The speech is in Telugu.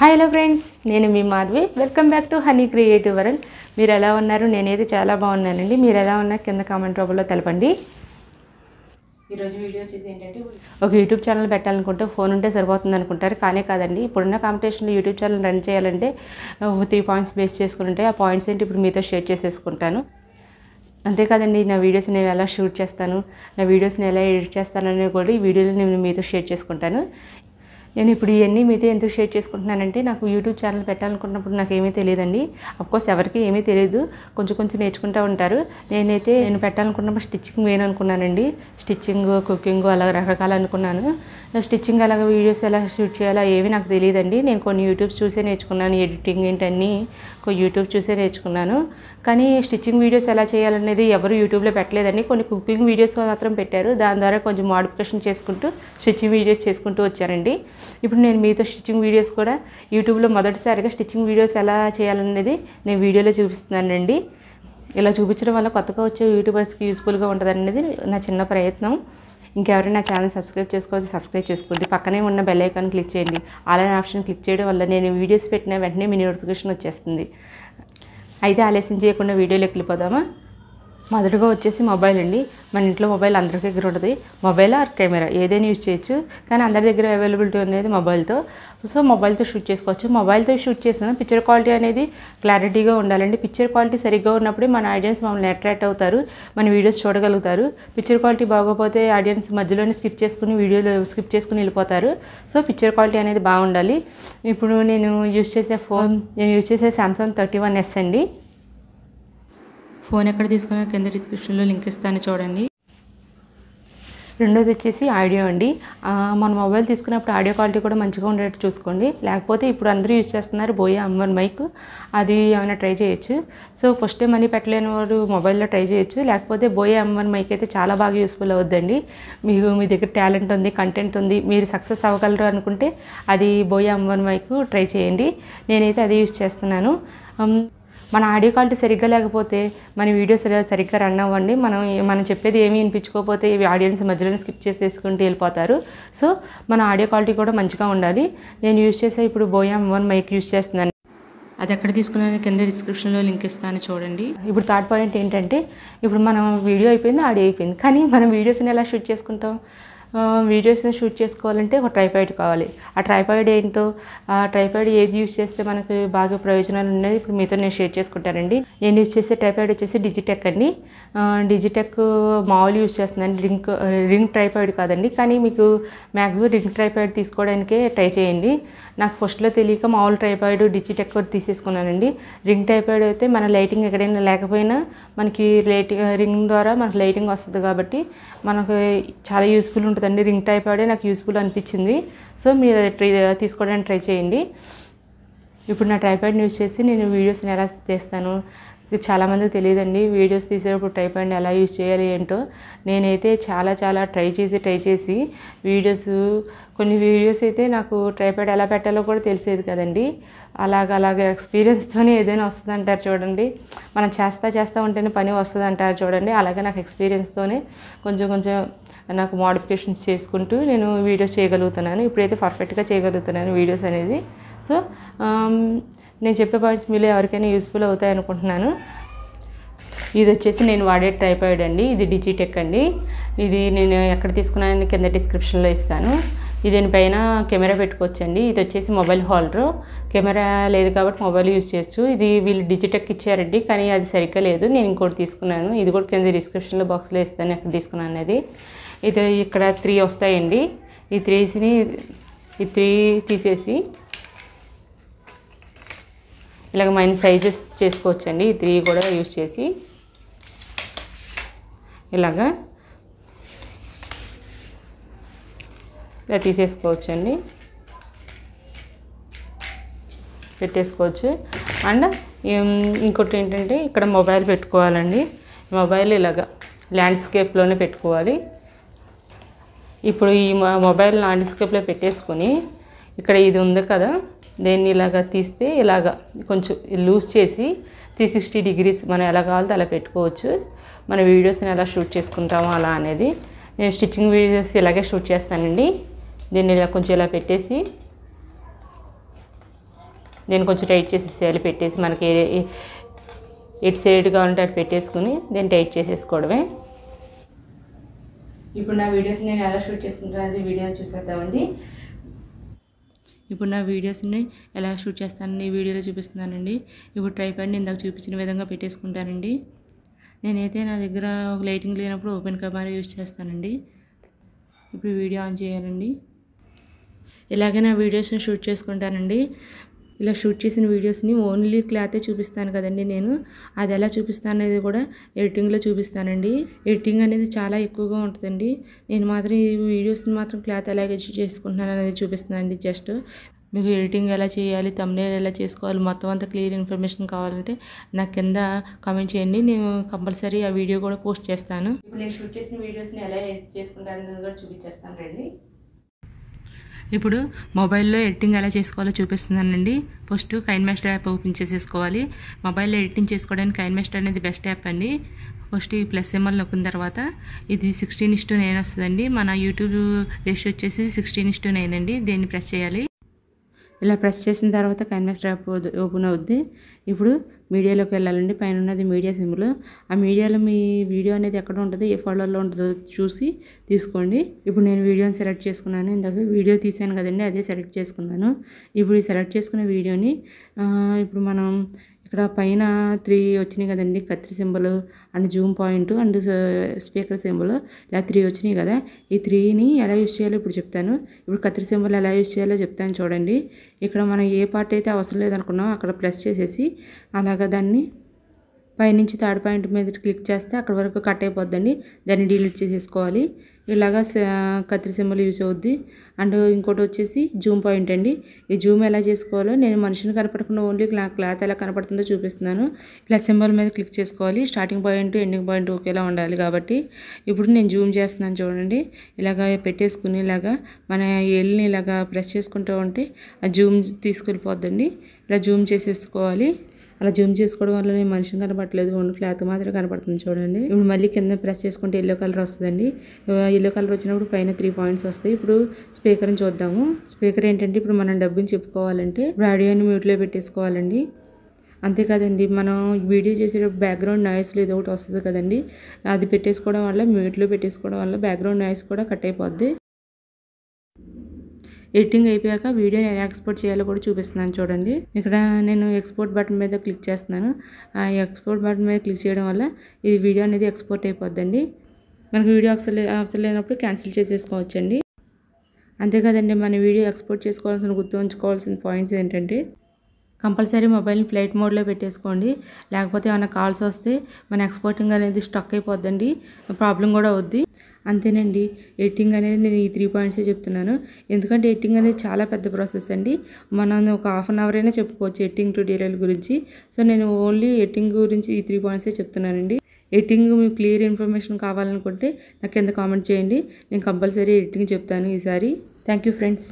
హాయ్ హలో ఫ్రెండ్స్ నేను మీ Madhavi welcome back to honey creative world మీరు ఎలా ఉన్నారు నేనైతే చాలా బాగున్నానండి మీరు ఎలా ఉన్నారు కింద కామెంట్ రూపంలో తెలపండి ఈరోజు వీడియో వచ్చేసి ఏంటంటే ఒక యూట్యూబ్ ఛానల్ పెట్టాలనుకుంటే ఫోన్ ఉంటే సరిపోతుంది అనుకుంటారు కానీ కాదండి ఇప్పుడున్న కాంపిటీషన్లో యూట్యూబ్ ఛానల్ రన్ చేయాలంటే త్రీ పాయింట్స్ బేస్ చేసుకుని ఉంటే ఆ పాయింట్స్ ఏంటి ఇప్పుడు మీతో షేర్ చేసేసుకుంటాను అంతేకాదండి నా వీడియోస్ నేను ఎలా షూట్ చేస్తాను నా వీడియోస్ని ఎలా ఎడిట్ చేస్తాను అనేది కూడా ఈ వీడియోలో నేను మీతో షేర్ చేసుకుంటాను నేను ఇప్పుడు ఇవన్నీ మీతో ఎందుకు షేర్ చేసుకుంటున్నానంటే నాకు యూట్యూబ్ ఛానల్ పెట్టాలనుకున్నప్పుడు నాకు ఏమీ తెలియదండి అఫ్కోర్స్ ఎవరికి ఏమీ తెలియదు కొంచెం కొంచెం నేర్చుకుంటూ ఉంటారు నేనైతే నేను పెట్టాలనుకున్నప్పుడు స్టిచ్చింగ్ వేయను అనుకున్నానండి స్టిచ్చింగ్ కుకింగ్ అలా రకరకాలు అనుకున్నాను స్టిచ్చింగ్ అలాగ వీడియోస్ ఎలా షూట్ చేయాలో ఏవి నాకు తెలియదండి నేను కొన్ని యూట్యూబ్స్ చూసే నేర్చుకున్నాను ఎడిటింగ్ ఏంటన్నీ యూట్యూబ్ చూసే నేర్చుకున్నాను కానీ స్టిచ్చింగ్ వీడియోస్ ఎలా చేయాలనేది ఎవరు యూట్యూబ్లో పెట్టలేదండి కొన్ని కుకింగ్ వీడియోస్ మాత్రం పెట్టారు దాని ద్వారా కొంచెం మోడిఫికేషన్ చేసుకుంటూ స్టిచ్చింగ్ వీడియోస్ చేసుకుంటూ వచ్చానండి ఇప్పుడు నేను మీతో స్టిచ్చింగ్ వీడియోస్ కూడా యూట్యూబ్లో మొదటిసారిగా స్టిచ్చింగ్ వీడియోస్ ఎలా చేయాలనేది నేను వీడియోలో చూపిస్తున్నానండి ఇలా చూపించడం వల్ల కొత్తగా వచ్చే యూట్యూబర్స్కి యూస్ఫుల్గా ఉంటుందనేది నా చిన్న ప్రయత్నం ఇంకెవరైనా నా ఛానల్ సబ్స్క్రైబ్ చేసుకోవాలి సబ్స్క్రైబ్ చేసుకోండి పక్కనే ఉన్న బెల్ ఐకాన్ క్లిక్ చేయండి ఆన్లైన్ ఆప్షన్ క్లిక్ చేయడం వల్ల నేను వీడియోస్ పెట్టిన వెంటనే మీ నోటిఫికేషన్ వచ్చేస్తుంది అయితే ఆలస్యం చేయకుండా వీడియోలో వెళ్ళిపోదామా మొదటిగా వచ్చేసి మొబైల్ అండి మన ఇంట్లో మొబైల్ అందరి దగ్గర ఉంటుంది మొబైల్ ఆర్ కెమెరా ఏదైనా యూజ్ చేయొచ్చు కానీ అందరి దగ్గర అవైలబిలిటీ అనేది మొబైల్తో సో మొబైల్తో షూట్ చేసుకోవచ్చు మొబైల్తో షూట్ చేసిన పిక్చర్ క్వాలిటీ అనేది క్లారిటీగా ఉండాలండి పిక్చర్ క్వాలిటీ సరిగ్గా ఉన్నప్పుడే మన ఆడియన్స్ మమ్మల్ని అట్రాక్ట్ అవుతారు మన వీడియోస్ చూడగలుగుతారు పిక్చర్ క్వాలిటీ బాగోపోతే ఆడియన్స్ మధ్యలోనే స్కిప్ చేసుకుని వీడియోలో స్కిప్ చేసుకుని వెళ్ళిపోతారు సో పిక్చర్ క్వాలిటీ అనేది బాగుండాలి ఇప్పుడు నేను యూజ్ చేసే ఫోన్ నేను యూజ్ చేసే శాంసంగ్ థర్టీ వన్ ఎస్ అండి ఫోన్ ఎక్కడ తీసుకున్నా కింద డిస్క్రిప్షన్లో లింక్ ఇస్తాను చూడండి రెండోది వచ్చేసి ఆడియో అండి మన మొబైల్ తీసుకున్నప్పుడు ఆడియో క్వాలిటీ కూడా మంచిగా ఉండేట్టు చూసుకోండి లేకపోతే ఇప్పుడు అందరూ యూజ్ చేస్తున్నారు బోయే అమ్మన్ మైక్ అది ఏమైనా ట్రై చేయొచ్చు సో ఫస్ట్ మనీ పెట్టలేని వారు మొబైల్లో ట్రై చేయొచ్చు లేకపోతే బోయే అమ్మన్ మైక్ అయితే చాలా బాగా యూస్ఫుల్ అవుద్దండి మీకు మీ దగ్గర టాలెంట్ ఉంది కంటెంట్ ఉంది మీరు సక్సెస్ అవ్వగలరు అనుకుంటే అది బోయే అమ్మన్ మైక్ ట్రై చేయండి నేనైతే అది యూజ్ చేస్తున్నాను మన ఆడియో క్వాలిటీ సరిగ్గా లేకపోతే మన వీడియోస్ సరిగ్గా రన్ అవ్వండి మనం మనం చెప్పేది ఏమీ వినిపించుకోకపోతే ఇవి ఆడియన్స్ మధ్యలోనే స్కిప్ చేసేసుకుంటూ వెళ్ళిపోతారు సో మన ఆడియో క్వాలిటీ కూడా మంచిగా ఉండాలి నేను యూజ్ చేసే ఇప్పుడు బోయామ్ వన్ మైక్ యూజ్ చేస్తున్నాను అది ఎక్కడ తీసుకున్నాను కింద డిస్క్రిప్షన్లో లింక్ ఇస్తాను చూడండి ఇప్పుడు థర్డ్ పాయింట్ ఏంటంటే ఇప్పుడు మనం వీడియో అయిపోయింది ఆడియో అయిపోయింది కానీ మనం వీడియోస్ని ఎలా షూట్ చేసుకుంటాం వీడియోస్ని షూట్ చేసుకోవాలంటే ఒక ట్రైపాయిడ్ కావాలి ఆ ట్రైపాయిడ్ ఏంటో ఆ ట్రైపాయిడ్ ఏది యూజ్ చేస్తే మనకు బాగా ప్రయోజనాలు ఉన్నాయి ఇప్పుడు మీతో నేను షేర్ చేసుకుంటానండి నేను యూజ్ చేసే ట్రైపాయిడ్ వచ్చేసి డిజిటెక్ అండి డిజిటెక్ మామూలు యూజ్ చేస్తుందండి రింగ్ రింగ్ ట్రైపాయిడ్ కాదండి కానీ మీకు మ్యాక్సిమం రింగ్ ట్రైపాయిడ్ తీసుకోవడానికే ట్రై చేయండి నాకు ఫస్ట్లో తెలియక మామూలు ట్రైపాయిడ్ డిజిటెక్ తీసేసుకున్నానండి రింగ్ ట్రైపాయిడ్ అయితే మన లైటింగ్ ఎక్కడైనా లేకపోయినా మనకి లైటింగ్ రింగ్ ద్వారా మనకు లైటింగ్ వస్తుంది కాబట్టి మనకు చాలా యూస్ఫుల్ ఉంటుంది ఉంటుందండి రింగ్ టైపాడే నాకు యూస్ఫుల్ అనిపించింది సో మీరు ట్రై తీసుకోవడానికి ట్రై చేయండి ఇప్పుడు నా ట్రైపాడ్ని యూజ్ చేసి నేను వీడియోస్ని ఎలా తీస్తాను ఇది చాలామందికి తెలియదండి వీడియోస్ తీసేటప్పుడు టైఫాయిడ్ని ఎలా యూజ్ చేయాలి ఏంటో నేనైతే చాలా చాలా ట్రై చేసి ట్రై చేసి వీడియోస్ కొన్ని వీడియోస్ అయితే నాకు టైఫాయిడ్ ఎలా పెట్టాలో కూడా తెలిసేది కదండి అలాగ అలాగ ఎక్స్పీరియన్స్తోనే ఏదైనా వస్తుంది అంటారు చూడండి మనం చేస్తా చేస్తూ ఉంటేనే పని వస్తుంది అంటారు చూడండి అలాగే నాకు ఎక్స్పీరియన్స్తోనే కొంచెం కొంచెం నాకు మోడిఫికేషన్స్ చేసుకుంటూ నేను వీడియోస్ చేయగలుగుతున్నాను ఇప్పుడైతే పర్ఫెక్ట్గా చేయగలుగుతున్నాను వీడియోస్ అనేది సో um, నేను చెప్పే పాయింట్స్ మీలో ఎవరికైనా యూస్ఫుల్ అవుతాయి అనుకుంటున్నాను ఇది వచ్చేసి నేను వాడే ట్రైపాయిడ్ అండి ఇది డిజిటెక్ అండి ఇది నేను ఎక్కడ తీసుకున్నాను కింద డిస్క్రిప్షన్లో ఇస్తాను దీనిపైన కెమెరా పెట్టుకోవచ్చండి ఇది వచ్చేసి మొబైల్ హోల్డర్ కెమెరా లేదు కాబట్టి మొబైల్ యూజ్ చేయొచ్చు ఇది వీళ్ళు డిజిటెక్ ఇచ్చారండి కానీ అది సరిగ్గా లేదు నేను ఇంకోటి తీసుకున్నాను ఇది కూడా కింద డిస్క్రిప్షన్లో బాక్స్లో ఇస్తాను ఎక్కడ తీసుకున్నాను అనేది ఇది ఇక్కడ త్రీ వస్తాయండి ఈ త్రీస్ని ఈ త్రీ తీసేసి ఇలాగ మైన సైజెస్ చేసుకోవచ్చండి ఈ త్రీ కూడా యూజ్ చేసి ఇలాగా ఇలా తీసేసుకోవచ్చండి పెట్టేసుకోవచ్చు అండ్ ఇంకోటి ఏంటంటే ఇక్కడ మొబైల్ పెట్టుకోవాలండి మొబైల్ ఇలాగ ల్యాండ్స్కేప్లోనే పెట్టుకోవాలి ఇప్పుడు ఈ మొబైల్ ఆన్ పెట్టేసుకొని ఇక్కడ ఇది ఉంది కదా దీన్ని ఇలాగ తీస్తే ఇలాగ కొంచెం లూజ్ చేసి త్రీ సిక్స్టీ డిగ్రీస్ మనం ఎలా కావాలో అలా పెట్టుకోవచ్చు మన వీడియోస్ని ఎలా షూట్ చేసుకుంటామో అలా అనేది నేను స్టిచ్చింగ్ వీడియోస్ ఇలాగే షూట్ చేస్తానండి దీన్ని ఇలా కొంచెం ఇలా పెట్టేసి దీన్ని కొంచెం టైట్ చేసేసేయాలి పెట్టేసి మనకి ఎటు సైడ్ కావాలంటే అటు పెట్టేసుకుని దీన్ని టైట్ చేసేసుకోవడమే ఇప్పుడు నా వీడియోస్ నేను ఎలా షూట్ చేసుకుంటాను అది వీడియో చూసేద్దామండి ఇప్పుడు నా వీడియోస్ని ఎలా షూట్ చేస్తానని వీడియోలో చూపిస్తున్నానండి ఇప్పుడు ట్రైపాడ్ని ఇందాక చూపించిన విధంగా పెట్టేసుకుంటానండి నేనైతే నా దగ్గర ఒక లైటింగ్ లేనప్పుడు ఓపెన్ కెమెరా యూజ్ చేస్తానండి ఇప్పుడు వీడియో ఆన్ చేయాలండి ఇలాగే నా వీడియోస్ని షూట్ చేసుకుంటానండి ఇలా షూట్ చేసిన వీడియోస్ని ఓన్లీ క్లాతే చూపిస్తాను కదండి నేను అది ఎలా చూపిస్తాను అనేది కూడా ఎడిటింగ్లో చూపిస్తానండి ఎడిటింగ్ అనేది చాలా ఎక్కువగా ఉంటుందండి నేను మాత్రం ఈ వీడియోస్ని మాత్రం క్లాత్ ఎలాగే చేసుకుంటున్నాను అనేది చూపిస్తున్నానండి జస్ట్ మీకు ఎడిటింగ్ ఎలా చేయాలి తమ్నేల్ ఎలా చేసుకోవాలి మొత్తం అంతా క్లియర్ ఇన్ఫర్మేషన్ కావాలంటే నా కింద కామెంట్ చేయండి నేను కంపల్సరీ ఆ వీడియో కూడా పోస్ట్ చేస్తాను ఇప్పుడు నేను షూట్ చేసిన వీడియోస్ని ఎలా ఎడిట్ చేసుకుంటాను కూడా చూపించేస్తాను రండి ఇప్పుడు మొబైల్లో ఎడిటింగ్ ఎలా చేసుకోవాలో చూపిస్తున్నానండి first KineMaster app open చేసేసుకోవాలి మొబైల్లో ఎడిటింగ్ చేసుకోవడానికి కైన్ మాస్టర్ అనేది బెస్ట్ యాప్ అండి ఫస్ట్ ఈ ప్లస్ ఎంఎల్ నొక్కిన తర్వాత ఇది సిక్స్టీన్ ఇస్టూ నైన్ వస్తుందండి మన యూట్యూబ్ రేషియో వచ్చేసి సిక్స్టీన్ ఇస్టూ నైన్ అండి దీన్ని ప్రెస్ చేయాలి ఇలా ప్రెస్ చేసిన తర్వాత కన్వెస్ట్ యాప్ ఓపెన్ అవుద్ది ఇప్పుడు మీడియాలోకి వెళ్ళాలండి పైన ఉన్నది మీడియా సింబుల్ ఆ మీడియాలో మీ వీడియో అనేది ఎక్కడ ఉంటుంది ఏ ఫోల్డర్లో ఉంటుందో చూసి తీసుకోండి ఇప్పుడు నేను వీడియోని సెలెక్ట్ చేసుకున్నాను ఇందాక వీడియో తీసాను కదండి అదే సెలెక్ట్ చేసుకున్నాను ఇప్పుడు సెలెక్ట్ చేసుకున్న వీడియోని ఇప్పుడు మనం ఇక్కడ పైన త్రీ వచ్చినాయి కదండి కత్తి symbol and zoom point and speaker symbol ఇలా త్రీ వచ్చినాయి కదా ఈ త్రీని ఎలా యూజ్ చేయాలో ఇప్పుడు చెప్తాను ఇప్పుడు కత్తి సింబల్ ఎలా యూజ్ చేయాలో చెప్తాను చూడండి ఇక్కడ మనం ఏ పార్ట్ అయితే అవసరం లేదనుకున్నాం అక్కడ ప్లస్ చేసేసి అలాగా దాన్ని పైనుంచి థర్డ్ పాయింట్ మీద క్లిక్ చేస్తే అక్కడ వరకు కట్ అయిపోద్దండి దాన్ని డిలీట్ చేసేసుకోవాలి ఇలాగా కత్తిరి సింబల్ యూస్ అవుద్ది అండ్ ఇంకోటి వచ్చేసి జూమ్ పాయింట్ అండి ఈ జూమ్ ఎలా చేసుకోవాలో నేను మనిషిని కనపడకుండా ఓన్లీ క్లాత్ ఎలా కనపడుతుందో చూపిస్తున్నాను ఇలా సింబల్ మీద క్లిక్ చేసుకోవాలి స్టార్టింగ్ పాయింట్ ఎండింగ్ పాయింట్ ఒకేలా ఉండాలి కాబట్టి ఇప్పుడు నేను జూమ్ చేస్తున్నాను చూడండి ఇలాగా పెట్టేసుకుని ఇలాగా మన ఎల్ని ఇలాగా ప్రెస్ చేసుకుంటూ ఉంటే ఆ జూమ్ తీసుకెళ్ళిపోద్దండి ఇలా జూమ్ చేసేసుకోవాలి అలా జూమ్ చేసుకోవడం వల్ల నేను మనిషిని కనపడలేదు ఓన్లీ క్లాత్ మాత్రం కనపడుతుంది చూడండి ఇప్పుడు మళ్ళీ కింద ప్రెస్ చేసుకుంటే ఎల్లో కలర్ వస్తుందండి ఎల్లో కలర్ వచ్చినప్పుడు పైన త్రీ పాయింట్స్ వస్తాయి ఇప్పుడు స్పీకర్ని చూద్దాము స్పీకర్ ఏంటంటే ఇప్పుడు మనం డబ్బుని చెప్పుకోవాలంటే ఇప్పుడు ఆడియోని మ్యూట్లో పెట్టేసుకోవాలండి అంతేకాదండి మనం వీడియో చేసేటప్పుడు బ్యాక్గ్రౌండ్ నాయిస్ ఏదో ఒకటి వస్తుంది కదండి అది పెట్టేసుకోవడం వల్ల మ్యూట్లో పెట్టేసుకోవడం వల్ల బ్యాక్గ్రౌండ్ నాయిస్ కూడా కట్ అయిపోద్ది ఎడిటింగ్ అయిపోయాక వీడియోని ఎలా ఎక్స్పోర్ట్ చేయాలో కూడా చూపిస్తున్నాను చూడండి ఇక్కడ నేను ఎక్స్పోర్ట్ బటన్ మీద క్లిక్ చేస్తున్నాను ఆ ఎక్స్పోర్ట్ బటన్ మీద క్లిక్ చేయడం వల్ల ఇది వీడియో అనేది ఎక్స్పోర్ట్ అయిపోద్దండి మనకు వీడియో అవసరం అవసరం లేనప్పుడు క్యాన్సిల్ చేసేసుకోవచ్చండి అంతేకాదండి మన వీడియో ఎక్స్పోర్ట్ చేసుకోవాల్సిన గుర్తు ఉంచుకోవాల్సిన పాయింట్స్ ఏంటంటే కంపల్సరీ మొబైల్ని ఫ్లైట్ మోడ్లో పెట్టేసుకోండి లేకపోతే ఏమైనా కాల్స్ వస్తే మన ఎక్స్పోర్టింగ్ అనేది స్టక్ అయిపోద్దండి ప్రాబ్లం కూడా అవుద్ది అంతేనండి ఎడిటింగ్ అనేది నేను ఈ త్రీ పాయింట్సే చెప్తున్నాను ఎందుకంటే ఎడిటింగ్ అనేది చాలా పెద్ద ప్రాసెస్ అండి మనం ఒక హాఫ్ అన్ అవర్ అయినా చెప్పుకోవచ్చు ఎడిటింగ్ ట్యూటోరియల్ గురించి సో నేను ఓన్లీ ఎడిటింగ్ గురించి ఈ త్రీ పాయింట్సే చెప్తున్నానండి ఎడిటింగ్ మీకు క్లియర్ ఇన్ఫర్మేషన్ కావాలనుకుంటే నాకు కింద కామెంట్ చేయండి నేను కంపల్సరీ ఎడిటింగ్ చెప్తాను ఈసారి థ్యాంక్ యూ ఫ్రెండ్స్